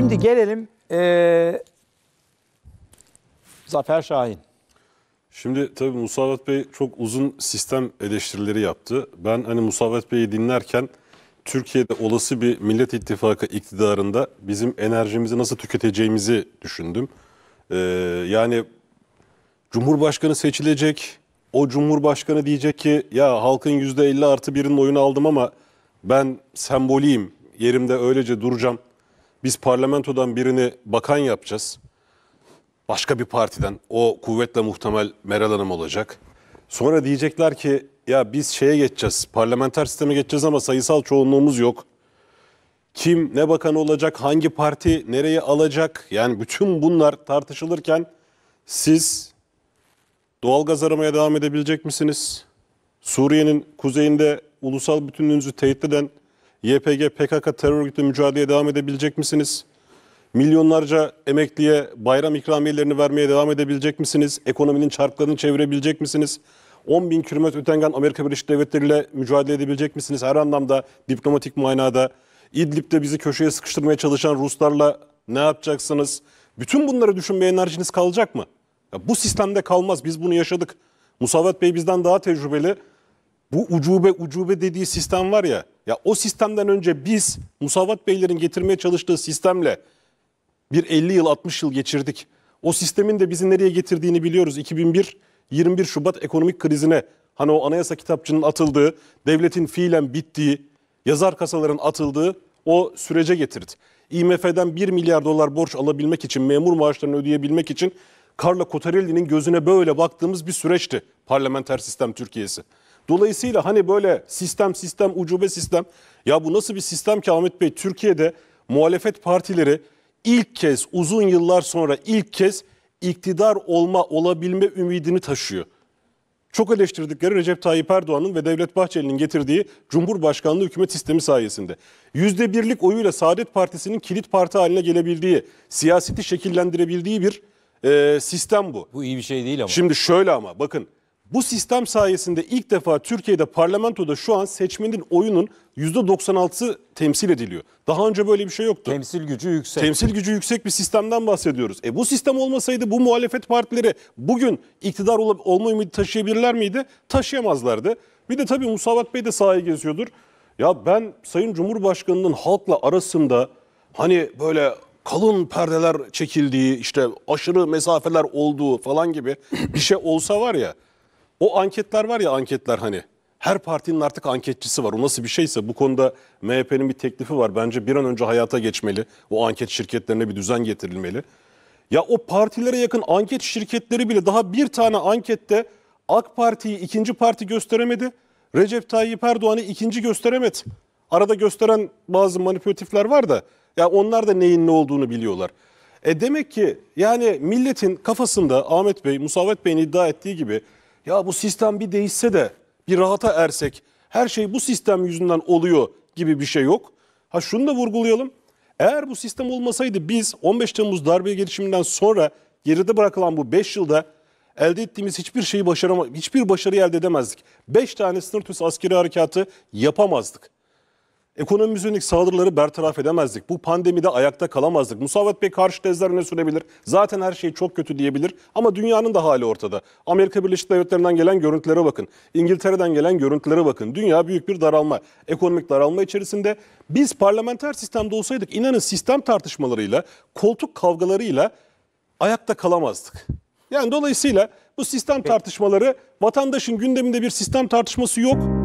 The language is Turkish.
Şimdi hmm. gelelim ee, Zafer Şahin. Şimdi tabii Musavat Bey çok uzun sistem eleştirileri yaptı. Ben hani Musavat Bey'i dinlerken Türkiye'de olası bir Millet İttifakı iktidarında bizim enerjimizi nasıl tüketeceğimizi düşündüm. Ee, yani Cumhurbaşkanı seçilecek, o Cumhurbaşkanı diyecek ki ya halkın %50 artı birinin oyunu aldım ama ben semboliyim, yerimde öylece duracağım biz parlamentodan birini bakan yapacağız. Başka bir partiden. O kuvvetle muhtemel Meral Hanım olacak. Sonra diyecekler ki ya biz şeye geçeceğiz. Parlamenter sisteme geçeceğiz ama sayısal çoğunluğumuz yok. Kim ne bakan olacak, hangi parti nereye alacak? Yani bütün bunlar tartışılırken siz doğalgaz aramaya devam edebilecek misiniz? Suriye'nin kuzeyinde ulusal bütünlüğünüzü tehdit eden YPG, PKK terör örgütü mücadeleye devam edebilecek misiniz? Milyonlarca emekliye bayram ikramiyelerini vermeye devam edebilecek misiniz? Ekonominin çarklarını çevirebilecek misiniz? 10 bin kilometre ötengen Amerika Birleşik Devletleri ile mücadele edebilecek misiniz? Her anlamda diplomatik manada. İdlib'de bizi köşeye sıkıştırmaya çalışan Ruslarla ne yapacaksınız? Bütün bunları düşünme enerjiniz kalacak mı? Ya bu sistemde kalmaz. Biz bunu yaşadık. Musavat Bey bizden daha tecrübeli bu ucube ucube dediği sistem var ya, ya o sistemden önce biz Musavat Beylerin getirmeye çalıştığı sistemle bir 50 yıl 60 yıl geçirdik. O sistemin de bizi nereye getirdiğini biliyoruz. 2001 21 Şubat ekonomik krizine hani o anayasa kitapçının atıldığı, devletin fiilen bittiği, yazar kasaların atıldığı o sürece getirdi. IMF'den 1 milyar dolar borç alabilmek için, memur maaşlarını ödeyebilmek için Carla Cotarelli'nin gözüne böyle baktığımız bir süreçti parlamenter sistem Türkiye'si. Dolayısıyla hani böyle sistem sistem ucube sistem ya bu nasıl bir sistem ki Ahmet Bey Türkiye'de muhalefet partileri ilk kez uzun yıllar sonra ilk kez iktidar olma olabilme ümidini taşıyor. Çok eleştirdikleri Recep Tayyip Erdoğan'ın ve Devlet Bahçeli'nin getirdiği Cumhurbaşkanlığı hükümet sistemi sayesinde. yüzde birlik oyuyla Saadet Partisi'nin kilit parti haline gelebildiği, siyaseti şekillendirebildiği bir e, sistem bu. Bu iyi bir şey değil ama. Şimdi şöyle ama bakın bu sistem sayesinde ilk defa Türkiye'de parlamentoda şu an seçmenin oyunun %96'sı temsil ediliyor. Daha önce böyle bir şey yoktu. Temsil gücü yüksek. Temsil gücü yüksek bir sistemden bahsediyoruz. E bu sistem olmasaydı bu muhalefet partileri bugün iktidar ol olma ümidi taşıyabilirler miydi? Taşıyamazlardı. Bir de tabii Musavat Bey de sahaya geziyordur. Ya ben Sayın Cumhurbaşkanı'nın halkla arasında hani böyle kalın perdeler çekildiği işte aşırı mesafeler olduğu falan gibi bir şey olsa var ya o anketler var ya anketler hani her partinin artık anketçisi var. O nasıl bir şeyse bu konuda MHP'nin bir teklifi var. Bence bir an önce hayata geçmeli. O anket şirketlerine bir düzen getirilmeli. Ya o partilere yakın anket şirketleri bile daha bir tane ankette AK Parti'yi ikinci parti gösteremedi. Recep Tayyip Erdoğan'ı ikinci gösteremedi. Arada gösteren bazı manipülatifler var da ya onlar da neyin ne olduğunu biliyorlar. E demek ki yani milletin kafasında Ahmet Bey, Musavet Bey'in iddia ettiği gibi ya bu sistem bir değişse de bir rahata ersek her şey bu sistem yüzünden oluyor gibi bir şey yok. Ha şunu da vurgulayalım. Eğer bu sistem olmasaydı biz 15 Temmuz darbe girişiminden sonra geride bırakılan bu 5 yılda elde ettiğimiz hiçbir şeyi başarama hiçbir başarı elde edemezdik. 5 tane sınır ötesi askeri harekatı yapamazdık. Ekonomimizin ilk saldırıları bertaraf edemezdik. Bu pandemide ayakta kalamazdık. Musavat Bey karşı tezler öne sürebilir. Zaten her şey çok kötü diyebilir ama dünyanın da hali ortada. Amerika Birleşik Devletleri'nden gelen görüntülere bakın. İngiltere'den gelen görüntülere bakın. Dünya büyük bir daralma, ekonomik daralma içerisinde. Biz parlamenter sistemde olsaydık inanın sistem tartışmalarıyla, koltuk kavgalarıyla ayakta kalamazdık. Yani dolayısıyla bu sistem tartışmaları vatandaşın gündeminde bir sistem tartışması yok.